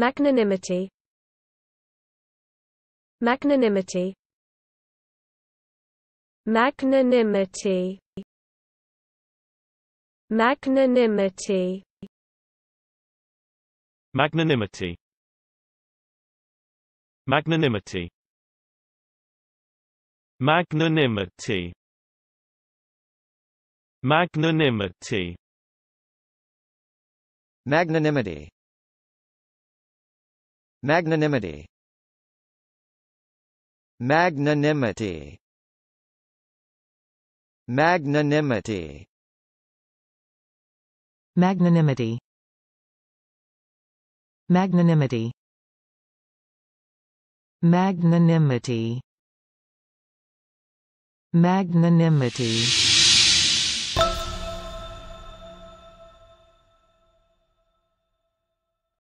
Magnanimity Magnanimity Magnanimity Magnanimity Magnanimity Magnanimity Magnanimity Magnanimity Magnanimity Magnanimity Magnanimity Magnanimity Magnanimity Magnanimity Magnanimity Magnanimity